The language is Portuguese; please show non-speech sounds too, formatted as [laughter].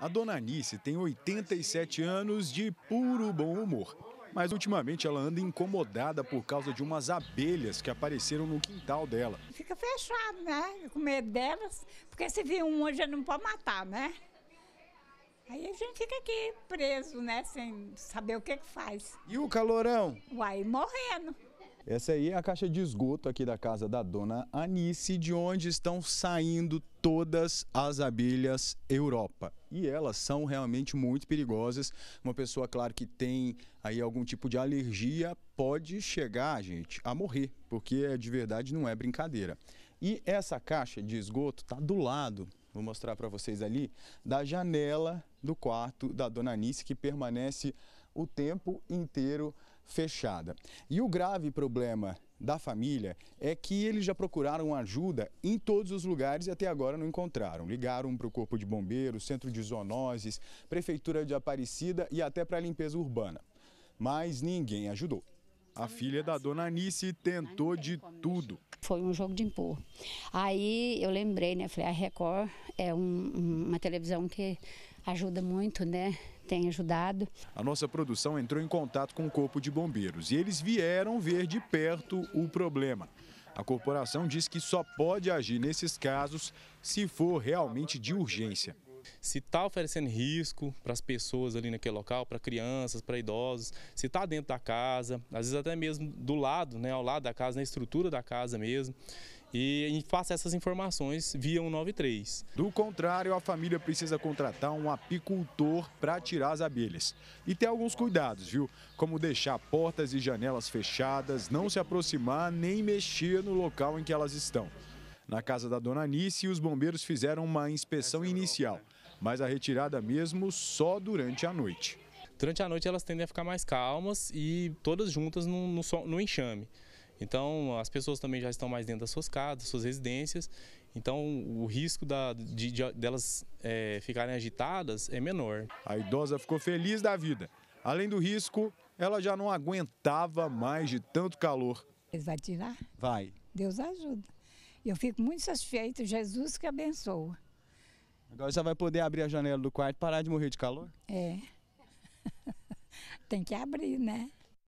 a dona Anice tem 87 anos de puro bom humor. Mas ultimamente ela anda incomodada por causa de umas abelhas que apareceram no quintal dela. Fica fechado, né? Com medo delas, porque se vir um hoje não pode matar, né? Aí a gente fica aqui preso, né? Sem saber o que, que faz. E o calorão? Uai, morrendo. Essa aí é a caixa de esgoto aqui da casa da dona Anice, de onde estão saindo todas as abelhas Europa. E elas são realmente muito perigosas. Uma pessoa, claro, que tem aí algum tipo de alergia pode chegar, gente, a morrer, porque é, de verdade não é brincadeira. E essa caixa de esgoto está do lado, vou mostrar para vocês ali, da janela do quarto da dona Anice, que permanece o tempo inteiro fechada. E o grave problema da família é que eles já procuraram ajuda em todos os lugares e até agora não encontraram. Ligaram para o Corpo de Bombeiros, Centro de Zoonoses, Prefeitura de Aparecida e até para a limpeza urbana. Mas ninguém ajudou. A filha da dona Anice tentou de tudo. Foi um jogo de empurro. Aí eu lembrei, né? Falei, a Record é um, uma televisão que ajuda muito, né? Tem ajudado. A nossa produção entrou em contato com o Corpo de Bombeiros e eles vieram ver de perto o problema. A corporação diz que só pode agir nesses casos se for realmente de urgência. Se está oferecendo risco para as pessoas ali naquele local, para crianças, para idosos, se está dentro da casa, às vezes até mesmo do lado, né, ao lado da casa, na estrutura da casa mesmo. E a gente essas informações via 193. Do contrário, a família precisa contratar um apicultor para tirar as abelhas. E tem alguns cuidados, viu? Como deixar portas e janelas fechadas, não se aproximar nem mexer no local em que elas estão na casa da dona Anice e os bombeiros fizeram uma inspeção é inicial, né? mas a retirada mesmo só durante a noite. Durante a noite elas tendem a ficar mais calmas e todas juntas no, no, no enxame. Então, as pessoas também já estão mais dentro das suas casas, suas residências. Então, o risco da, de, de, delas é, ficarem agitadas é menor. A idosa ficou feliz da vida. Além do risco, ela já não aguentava mais de tanto calor. Eles vão tirar? Vai. Deus ajuda. Eu fico muito satisfeita, Jesus que abençoa. Agora já vai poder abrir a janela do quarto e parar de morrer de calor? É. [laughs] Tem que abrir, né?